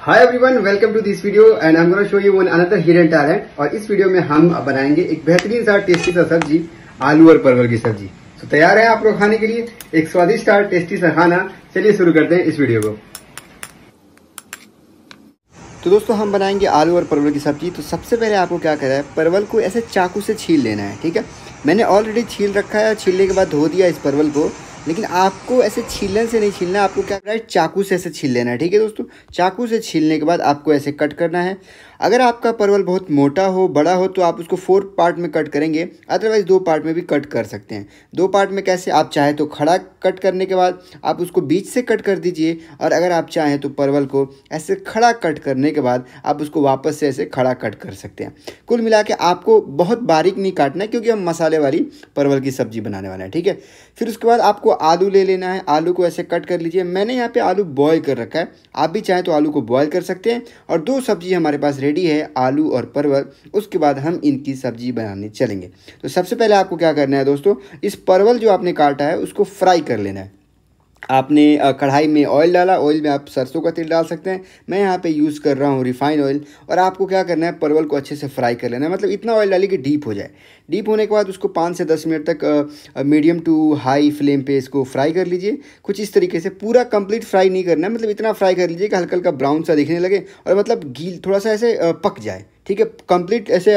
hi everyone welcome to this video and I am gonna show you one another hidden talent और इस video में हम बनाएंगे एक बेहतरीन सा टेस्टी सा सब्जी आलू और परवल की सब्जी तो so, तैयार है आप लोग खाने के लिए एक स्वादिष्ट और टेस्टी सा खाना चलिए शुरू करते हैं इस वीडियो को तो दोस्तों हम बनाएंगे आलू और परवल की सब्जी तो सबसे पहले आपको क्या करना है परवल को ऐसे चाकू से छील लेना है ठीक है मैंने ऑलरेडी छील रखा है और छीलने के बाद धो दिया इस परवल को लेकिन आपको ऐसे छीलन से नहीं छीलना आपको क्या राइट चाकू से ऐसे छील लेना है ठीक है दोस्तों चाकू से छीलने के बाद आपको ऐसे कट करना है अगर आपका परवल बहुत मोटा हो बड़ा हो तो आप उसको फोर पार्ट में कट करेंगे अदरवाइज दो पार्ट में भी कट कर सकते हैं दो पार्ट में कैसे आप चाहें तो खड़ा कट करने के बाद आप उसको बीच से कट कर दीजिए और अगर आप चाहें तो परवल को ऐसे खड़ा कट करने के बाद आप उसको वापस से ऐसे खड़ा कट कर सकते हैं कुल मिला के आपको बहुत बारीक नहीं काटना है क्योंकि हम मसाले वाली परवल की सब्ज़ी बनाने वाले हैं ठीक है फिर उसके बाद आपको आलू ले लेना है आलू को ऐसे कट कर लीजिए मैंने यहाँ पे आलू बॉईल कर रखा है आप भी चाहें तो आलू को बॉईल कर सकते हैं और दो सब्ज़ी हमारे पास रेडी है आलू और परवल उसके बाद हम इनकी सब्ज़ी बनाने चलेंगे तो सबसे पहले आपको क्या करना है दोस्तों इस परवल जो आपने काटा है उसको फ्राई कर लेना है आपने कढ़ाई में ऑयल डाला ऑयल में आप सरसों का तेल डाल सकते हैं मैं यहाँ पे यूज़ कर रहा हूँ रिफाइन ऑयल और आपको क्या करना है परवल को अच्छे से फ्राई कर लेना है मतलब इतना ऑयल डालिए कि डीप हो जाए डीप होने के बाद उसको पाँच से दस मिनट तक मीडियम टू हाई फ्लेम पे इसको फ्राई कर लीजिए कुछ इस तरीके से पूरा कंप्लीट फ्राई नहीं करना है मतलब इतना फ्राई कर लीजिए कि हल्का हल्का ब्राउन सा दिखने लगे और मतलब गील थोड़ा सा ऐसे पक जाए ठीक है कंप्लीट ऐसे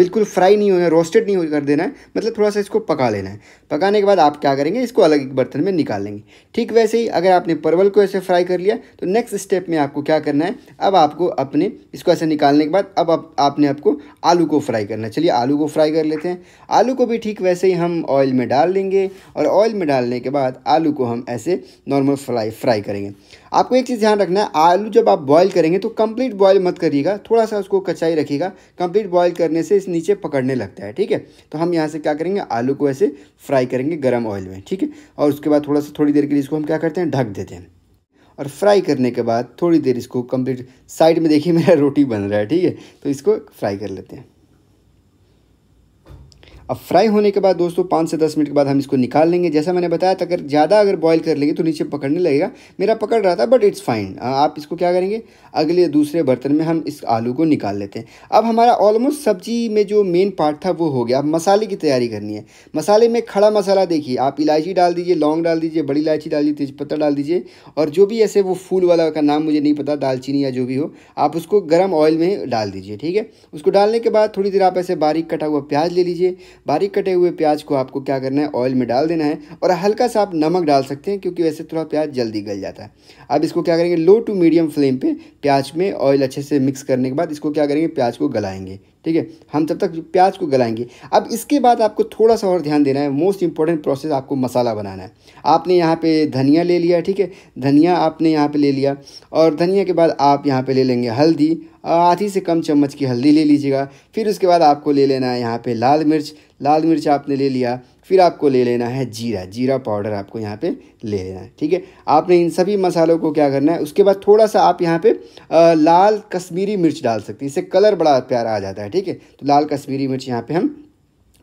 बिल्कुल फ्राई नहीं होना रोस्टेड नहीं कर देना है मतलब थोड़ा सा इसको पका लेना है पकाने के बाद आप क्या करेंगे इसको अलग एक बर्तन में निकाल लेंगे ठीक वैसे ही अगर आपने परवल को ऐसे फ्राई कर लिया तो नेक्स्ट स्टेप में आपको क्या करना है अब आपको अपने इसको ऐसे निकालने के बाद अब आप, आपने आपको आलू को फ्राई करना है चलिए आलू को फ्राई कर लेते हैं आलू को भी ठीक वैसे ही हम ऑयल में डाल देंगे और ऑयल में डालने के बाद आलू को हम ऐसे नॉर्मल फ्राई फ्राई करेंगे आपको एक चीज़ ध्यान रखना है आलू जब आप बॉयल करेंगे तो कम्प्लीट बॉयल मत करिएगा थोड़ा सा उसको कचाई ही रखिएगा कंप्लीट बॉईल करने से इस नीचे पकड़ने लगता है ठीक है तो हम यहाँ से क्या करेंगे आलू को ऐसे फ्राई करेंगे गर्म ऑयल में ठीक है और उसके बाद थोड़ा सा थोड़ी देर के लिए इसको हम क्या करते हैं ढक देते हैं और फ्राई करने के बाद थोड़ी देर इसको कंप्लीट साइड में देखिए मेरा रोटी बन रहा है ठीक है तो इसको फ्राई कर लेते हैं अब फ्राई होने के बाद दोस्तों पाँच से दस मिनट के बाद हम इसको निकाल लेंगे जैसा मैंने बताया था अगर ज़्यादा अगर बॉयल कर लेंगे तो नीचे पकड़ने लगेगा मेरा पकड़ रहा था बट इट्स फाइन आप इसको क्या करेंगे अगले दूसरे बर्तन में हम इस आलू को निकाल लेते हैं अब हमारा ऑलमोस्ट सब्जी में जो मेन पार्ट था वो हो गया अब मसाले की तैयारी करनी है मसाले में खड़ा मसाला देखिए आप इलायची डाल दीजिए लौंग डाल दीजिए बड़ी इलायची डाल दीजिए तेज़पत्ता डाल दीजिए और जो भी ऐसे वो फूल वाला का नाम मुझे नहीं पता दालचीनी या जो भी हो आप उसको गर्म ऑयल में डाल दीजिए ठीक है उसको डालने के बाद थोड़ी देर आप ऐसे बारीक कटा हुआ प्याज ले लीजिए बारीक कटे हुए प्याज को आपको क्या करना है ऑयल में डाल देना है और हल्का सा आप नमक डाल सकते हैं क्योंकि वैसे थोड़ा प्याज जल्दी गल जाता है अब इसको क्या करेंगे लो टू मीडियम फ्लेम पर प्याज में ऑयल अच्छे से मिक्स करने के बाद इसको क्या करेंगे प्याज को गलाएंगे ठीक है हम तब तक प्याज को गलाएंगे अब इसके बाद आपको थोड़ा सा और ध्यान देना है मोस्ट इंपॉर्टेंट प्रोसेस आपको मसाला बनाना है आपने यहाँ पे धनिया ले लिया ठीक है धनिया आपने यहाँ पे ले लिया और धनिया के बाद आप यहाँ पे ले लेंगे हल्दी आधी से कम चम्मच की हल्दी ले लीजिएगा फिर उसके बाद आपको ले लेना है यहाँ पर लाल मिर्च लाल मिर्च आपने ले लिया फिर आपको ले लेना है जीरा जीरा पाउडर आपको यहाँ पे ले लेना है ठीक है आपने इन सभी मसालों को क्या करना है उसके बाद थोड़ा सा आप यहाँ पे आ, लाल कश्मीरी मिर्च डाल सकते हैं इससे कलर बड़ा प्यारा आ जाता है ठीक है तो लाल कश्मीरी मिर्च यहाँ पे हम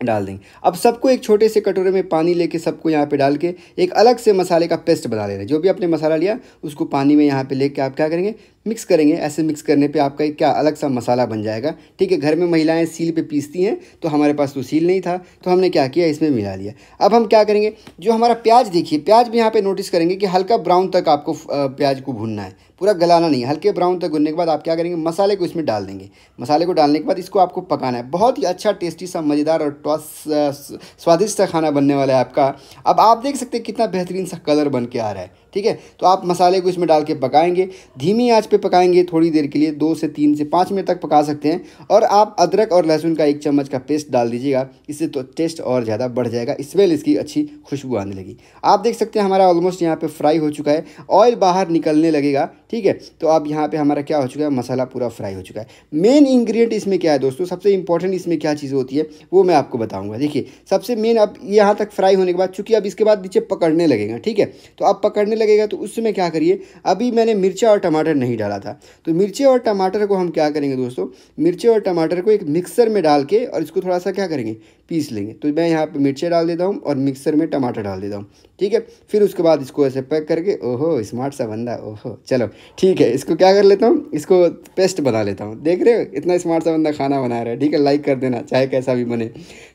डाल देंगे अब सबको एक छोटे से कटोरे में पानी लेके सबको यहाँ पे डाल के एक अलग से मसाले का पेस्ट बना लेना है जो भी आपने मसाला लिया उसको पानी में यहाँ पे लेके आप क्या करेंगे मिक्स करेंगे ऐसे मिक्स करने पे आपका एक क्या अलग सा मसाला बन जाएगा ठीक है घर में महिलाएं सील पे पीसती हैं तो हमारे पास तो सील नहीं था तो हमने क्या किया इसमें मिला लिया अब हम क्या करेंगे जो हमारा प्याज देखिए प्याज भी यहाँ पर नोटिस करेंगे कि हल्का ब्राउन तक आपको प्याज को भूनना है पूरा गलाना नहीं हल्के ब्राउन तक भुनने के बाद आप क्या करेंगे मसाले को इसमें डाल देंगे मसाले को डालने के बाद इसको आपको पकाना है बहुत ही अच्छा टेस्टी सा मज़ेदार और स्वादिष्ट सा खाना बनने वाला है आपका अब आप देख सकते हैं कितना बेहतरीन सा कलर बन के आ रहा है ठीक है तो आप मसाले को इसमें डाल के पकाएंगे धीमी आंच पे पकाएंगे थोड़ी देर के लिए दो से तीन से पाँच मिनट तक पका सकते हैं और आप अदरक और लहसुन का एक चम्मच का पेस्ट डाल दीजिएगा इससे तो टेस्ट और ज़्यादा बढ़ जाएगा स्मेल इसकी अच्छी खुशबू आने लगी आप देख सकते हैं हमारा ऑलमोस्ट यहाँ पर फ्राई हो चुका है ऑयल बाहर निकलने लगेगा ठीक है तो अब यहाँ पे हमारा क्या हो चुका है मसाला पूरा फ्राई हो चुका है मेन इंग्रेडिएंट इसमें क्या है दोस्तों सबसे इंपॉर्टेंट इसमें क्या चीज़ होती है वो मैं आपको बताऊँगा देखिए सबसे मेन अब यहाँ तक फ्राई होने के बाद चूंकि अब इसके बाद नीचे पकड़ने लगेगा ठीक है तो अब पकड़ने लगेगा तो उस क्या करिए अभी मैंने मिर्चा और टमाटर नहीं डाला था तो मिर्चे और टमाटर को हम क्या करेंगे दोस्तों मिर्चे और टमाटर को एक मिक्सर में डाल के और इसको थोड़ा सा क्या करेंगे पीस लेंगे तो मैं यहाँ पर मिर्चे डाल देता हूँ और मिक्सर में टमाटर डाल देता हूँ ठीक है फिर उसके बाद इसको ऐसे पैक करके ओहो स्मार्ट सा बंदा ओहो चलो ठीक है इसको क्या कर लेता हूँ इसको पेस्ट बना लेता हूँ देख रहे हो इतना स्मार्ट सा बंदा खाना बना रहा है ठीक है लाइक कर देना चाहे कैसा भी बने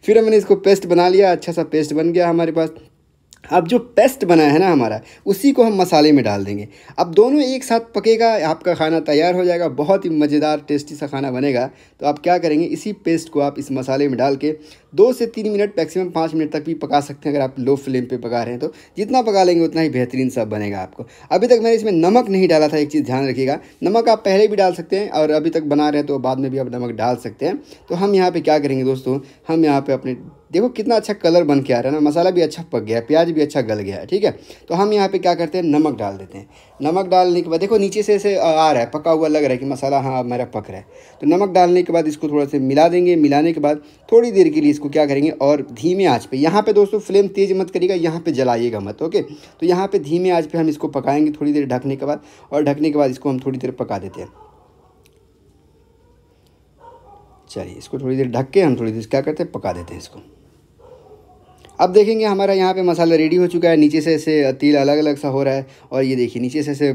फिर हमने इसको पेस्ट बना लिया अच्छा सा पेस्ट बन गया हमारे पास अब जो पेस्ट बना है ना हमारा उसी को हम मसाले में डाल देंगे अब दोनों एक साथ पकेगा आपका खाना तैयार हो जाएगा बहुत ही मज़ेदार टेस्टी सा खाना बनेगा तो आप क्या करेंगे इसी पेस्ट को आप इस मसाले में डाल के दो से तीन मिनट मैक्सिमम पाँच मिनट तक भी पका सकते हैं अगर आप लो फ्लेम पे पका रहे हैं तो जितना पका लेंगे उतना ही बेहतरीन सा बनेगा आपको अभी तक मैंने इसमें नमक नहीं डाला था एक चीज़ ध्यान रखिएगा नमक आप पहले भी डाल सकते हैं और अभी तक बना रहे हैं तो बाद में भी आप नमक डाल सकते हैं तो हम यहाँ पर क्या करेंगे दोस्तों हम यहाँ पर अपने देखो कितना अच्छा कलर बन के आ रहा है ना मसाला भी अच्छा पक गया है प्याज भी अच्छा गल गया है ठीक है तो हम यहाँ पे क्या करते हैं नमक डाल देते हैं नमक डालने के बाद देखो नीचे से ऐसे आ रहा है पका हुआ लग रहा है कि मसाला हाँ अब मेरा पक रहा है तो नमक डालने के बाद इसको थोड़ा सा मिला देंगे मिलाने के बाद थोड़ी देर के लिए इसको क्या करेंगे और धीमे आँच पर यहाँ पर दोस्तों फ्लेम तेज़ मत करिएगा यहाँ पर जलाइएगा मत ओके तो यहाँ पर धीमे आँच पर हम इसको पकाएंगे थोड़ी देर ढकने के बाद और ढकने के बाद इसको हम थोड़ी देर पका देते हैं चलिए इसको थोड़ी देर ढक के हम थोड़ी देर क्या करते हैं पका देते हैं इसको अब देखेंगे हमारा यहाँ पे मसाला रेडी हो चुका है नीचे से ऐसे तेल अलग अलग सा हो रहा है और ये देखिए नीचे से ऐसे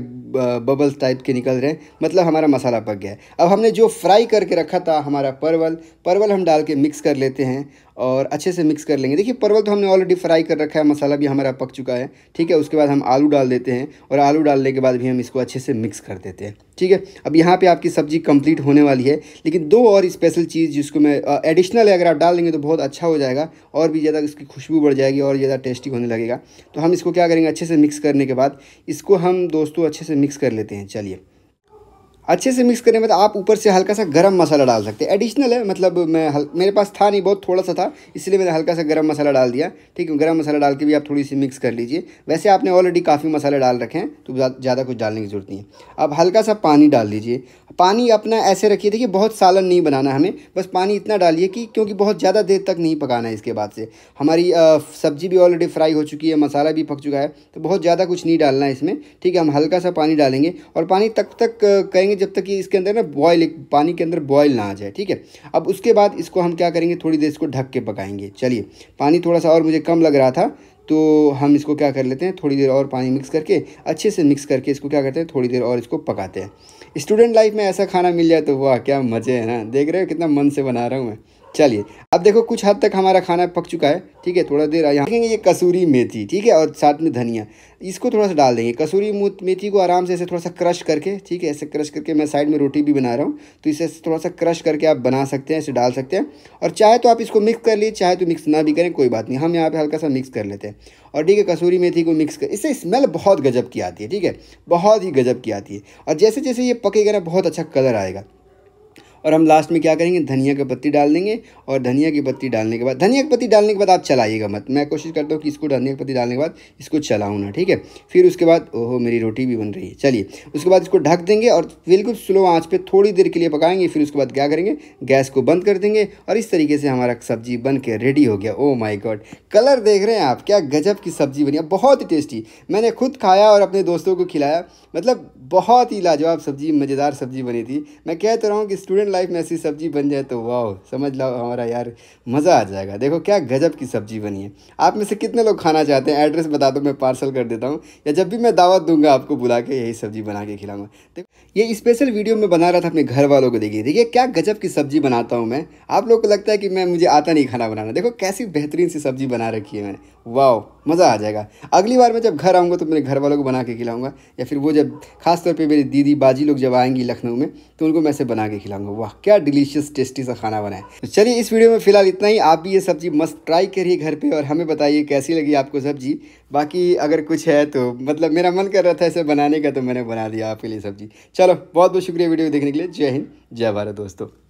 बबल्स टाइप के निकल रहे हैं मतलब हमारा मसाला पक गया है अब हमने जो फ्राई करके रखा था हमारा परवल परवल हम डाल के मिक्स कर लेते हैं और अच्छे से मिक्स कर लेंगे देखिए परवल तो हमने ऑलरेडी फ्राई कर रखा है मसाला भी हमारा पक चुका है ठीक है उसके बाद हम आलू डाल देते हैं और आलू डालने के बाद भी हम इसको अच्छे से मिक्स कर देते हैं ठीक है अब यहाँ पे आपकी सब्ज़ी कंप्लीट होने वाली है लेकिन दो और स्पेशल चीज़ जिसको मैं एडिशनल अगर आप डाल देंगे तो बहुत अच्छा हो जाएगा और भी ज़्यादा इसकी खुशबू बढ़ जाएगी और ज़्यादा टेस्टी होने लगेगा तो हम इसको क्या करेंगे अच्छे से मिक्स करने के बाद इसको हम दोस्तों अच्छे से मिक्स कर लेते हैं चलिए अच्छे से मिक्स करें मतलब तो आप ऊपर से हल्का सा गरम मसाला डाल सकते हैं एडिशनल है मतलब मैं हल, मेरे पास था नहीं बहुत थोड़ा सा था इसलिए मैंने हल्का सा गरम मसाला डाल दिया ठीक है गरम मसाला डाल के भी आप थोड़ी सी मिक्स कर लीजिए वैसे आपने ऑलरेडी काफ़ी मसाले डाल रखे हैं तो ज़्यादा कुछ डालने की ज़रूरत नहीं है अब हल्का सा पानी डाल दीजिए पानी अपना ऐसे रखिए देखिए बहुत सालन नहीं बनाना हमें बस पानी इतना डालिए कि क्योंकि बहुत ज़्यादा देर तक नहीं पकाना है इसके बाद से हमारी सब्ज़ी भी ऑलरेडी फ्राई हो चुकी है मसाला भी पक चुका है तो बहुत ज़्यादा कुछ नहीं डालना है इसमें ठीक है हम हल्का सा पानी डालेंगे और पानी तब तक, तक करेंगे जब तक कि इसके अंदर ना बॉयल पानी के अंदर बॉयल ना आ जाए ठीक है अब उसके बाद इसको हम क्या करेंगे थोड़ी देर इसको ढक के पकाएंगे चलिए पानी थोड़ा सा और मुझे कम लग रहा था तो हम इसको क्या कर लेते हैं थोड़ी देर और पानी मिक्स करके अच्छे से मिक्स करके इसको क्या करते हैं थोड़ी देर और इसको पकाते हैं स्टूडेंट लाइफ में ऐसा खाना मिल जाए तो वाह क्या मज़े है ना देख रहे हो कितना मन से बना रहा हूँ मैं चलिए अब देखो कुछ हद तक हमारा खाना पक चुका है ठीक है थोड़ा देर यहाँ देखेंगे ये कसूरी मेथी ठीक है और साथ में धनिया इसको थोड़ा सा डाल देंगे कसूरी मेथी को आराम से ऐसे थोड़ा सा क्रश करके ठीक है ऐसे क्रश करके मैं साइड में रोटी भी बना रहा हूँ तो इसे थोड़ा सा क्रश करके आप बना सकते हैं इसे डाल सकते हैं और चाहे तो आप इसको मिक्स कर लिए चाहे तो मिक्स ना भी करें कोई बात नहीं हम यहाँ पर हल्का सा मिक्स कर लेते हैं और ठीक है कसूरी मेथी को मिक्स कर इससे स्मेल बहुत गजब की आती है ठीक है बहुत ही गजब की आती है और जैसे जैसे ये पकेगा ना बहुत अच्छा कलर आएगा और हम लास्ट में क्या करेंगे धनिया की पत्ती डाल देंगे और धनिया की पत्ती डालने के बाद धनिया की पत्ती डालने के बाद आप चलाइएगा मत मैं कोशिश करता हूँ कि इसको धनिया की पत्ती डालने के बाद इसको चलाऊँ ना ठीक है फिर उसके बाद ओहो मेरी रोटी भी बन रही है चलिए उसके बाद इसको ढक देंगे और बिल्कुल स्लो आँच पर थोड़ी देर के लिए पकाएंगे फिर उसके बाद क्या करेंगे गैस को बंद कर देंगे और इस तरीके से हमारा सब्जी बन के रेडी हो गया ओ माई गॉड कलर देख रहे हैं आप क्या गजब की सब्जी बनी बहुत ही टेस्टी मैंने खुद खाया और अपने दोस्तों को खिलाया मतलब बहुत ही लाजवाब सब्ज़ी मज़ेदार सब्ज़ी बनी थी मैं कह तो रहा हूँ कि स्टूडेंट लाइफ में ऐसी सब्ज़ी बन जाए तो वाह समझ लाओ हमारा यार मज़ा आ जाएगा देखो क्या गजब की सब्ज़ी बनी है आप में से कितने लोग खाना चाहते हैं एड्रेस बता दो मैं पार्सल कर देता हूँ या जब भी मैं दावत दूंगा आपको बुला के यही सब्ज़ी बना के खिलाऊंगा देखो ये स्पेशल वीडियो मैं बना रहा था अपने घर वालों को देखिए देखिए क्या गजब की सब्ज़ी बनाता हूँ मैं आप लोग को लगता है कि मैं मुझे आता नहीं खाना बनाना देखो कैसी बेहतरीन सी सब्ज़ी बना रखी है मैंने वाह मज़ा आ जाएगा अगली बार मैं जब घर आऊँगा तो मेरे घर वालों को बना के खिलाऊंगा या फिर वो जब खास तौर पे मेरी दीदी बाजी लोग जब आएंगी लखनऊ में तो उनको मैं से बना के खिलाऊंगा वाह क्या डिलीशियस टेस्टी सा खाना बनाए तो चलिए इस वीडियो में फिलहाल इतना ही आप भी ये सब्ज़ी मस्त ट्राई करिए घर पर और हमें बताइए कैसी लगी आपको सब्ज़ी बाकी अगर कुछ है तो मतलब मेरा मन कर रहा था ऐसे बनाने का तो मैंने बना दिया आपके लिए सब्ज़ी चलो बहुत बहुत शुक्रिया वीडियो देखने के लिए जय हिंद जय भारत दोस्तों